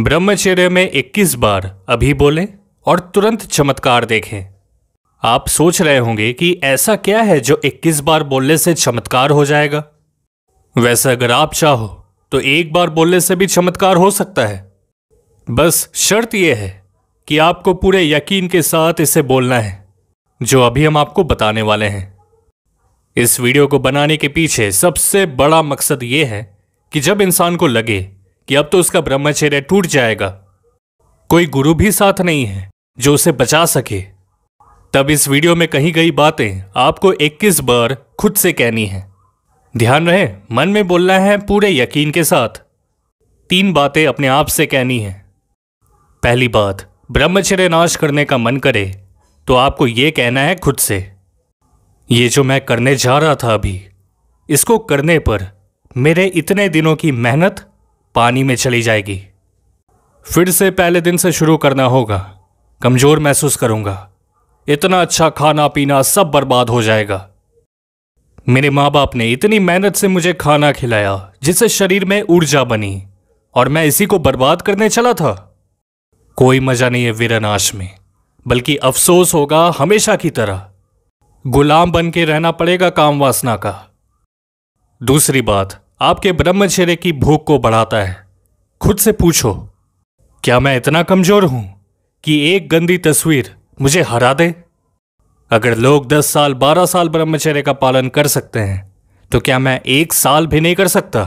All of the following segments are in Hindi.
ब्रह्मचर्य में 21 बार अभी बोलें और तुरंत चमत्कार देखें आप सोच रहे होंगे कि ऐसा क्या है जो 21 बार बोलने से चमत्कार हो जाएगा वैसे अगर आप चाहो तो एक बार बोलने से भी चमत्कार हो सकता है बस शर्त यह है कि आपको पूरे यकीन के साथ इसे बोलना है जो अभी हम आपको बताने वाले हैं इस वीडियो को बनाने के पीछे सबसे बड़ा मकसद यह है कि जब इंसान को लगे कि अब तो उसका ब्रह्मचर्य टूट जाएगा कोई गुरु भी साथ नहीं है जो उसे बचा सके तब इस वीडियो में कही गई बातें आपको 21 बार खुद से कहनी है ध्यान रहे मन में बोलना है पूरे यकीन के साथ तीन बातें अपने आप से कहनी है पहली बात ब्रह्मचर्य नाश करने का मन करे तो आपको यह कहना है खुद से ये जो मैं करने जा रहा था अभी इसको करने पर मेरे इतने दिनों की मेहनत पानी में चली जाएगी फिर से पहले दिन से शुरू करना होगा कमज़ोर महसूस करूंगा इतना अच्छा खाना पीना सब बर्बाद हो जाएगा मेरे माँ बाप ने इतनी मेहनत से मुझे खाना खिलाया जिससे शरीर में ऊर्जा बनी और मैं इसी को बर्बाद करने चला था कोई मज़ा नहीं है वीरनाश में बल्कि अफसोस होगा हमेशा की तरह गुलाम बन के रहना पड़ेगा काम वासना का दूसरी बात आपके ब्रह्मचर्य की भूख को बढ़ाता है खुद से पूछो क्या मैं इतना कमजोर हूं कि एक गंदी तस्वीर मुझे हरा दे अगर लोग 10 साल 12 साल ब्रह्मचर्य का पालन कर सकते हैं तो क्या मैं एक साल भी नहीं कर सकता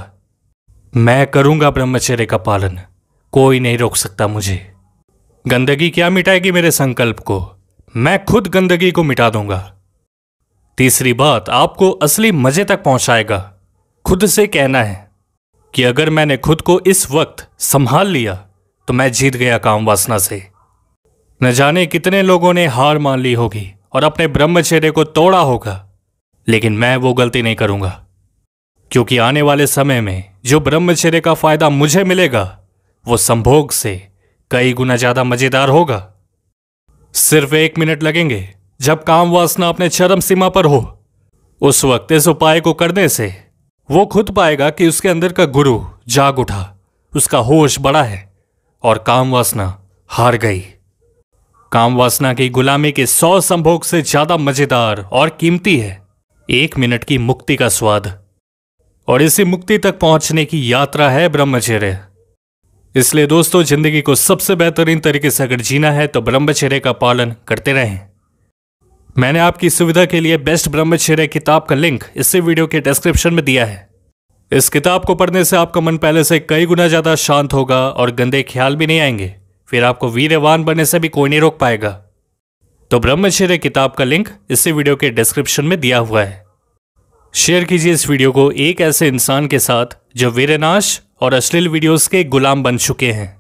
मैं करूंगा ब्रह्मचर्य का पालन कोई नहीं रोक सकता मुझे गंदगी क्या मिटाएगी मेरे संकल्प को मैं खुद गंदगी को मिटा दूंगा तीसरी बात आपको असली मजे तक पहुंचाएगा खुद से कहना है कि अगर मैंने खुद को इस वक्त संभाल लिया तो मैं जीत गया काम वासना से न जाने कितने लोगों ने हार मान ली होगी और अपने ब्रह्मचर्य को तोड़ा होगा लेकिन मैं वो गलती नहीं करूंगा क्योंकि आने वाले समय में जो ब्रह्मचर्य का फायदा मुझे मिलेगा वो संभोग से कई गुना ज्यादा मजेदार होगा सिर्फ एक मिनट लगेंगे जब काम वासना अपने चरम सीमा पर हो उस वक्त इस उपाय को करने से वो खुद पाएगा कि उसके अंदर का गुरु जाग उठा उसका होश बड़ा है और काम वासना हार गई काम वासना की गुलामी के सौ संभोग से ज्यादा मजेदार और कीमती है एक मिनट की मुक्ति का स्वाद और इसी मुक्ति तक पहुंचने की यात्रा है ब्रह्मचर्य इसलिए दोस्तों जिंदगी को सबसे बेहतरीन तरीके से अगर जीना है तो ब्रह्मचर्य का पालन करते रहें मैंने आपकी सुविधा के लिए बेस्ट ब्रह्मचर्य किताब का लिंक इसी वीडियो के डिस्क्रिप्शन में दिया है इस किताब को पढ़ने से आपका मन पहले से कई गुना ज़्यादा शांत होगा और गंदे ख्याल भी नहीं आएंगे फिर आपको वीरवान बनने से भी कोई नहीं रोक पाएगा तो ब्रह्मचर्य किताब का लिंक इसी वीडियो के डिस्क्रिप्शन में दिया हुआ है शेयर कीजिए इस वीडियो को एक ऐसे इंसान के साथ जो वीरनाश और अश्लील वीडियोस के गुलाम बन चुके हैं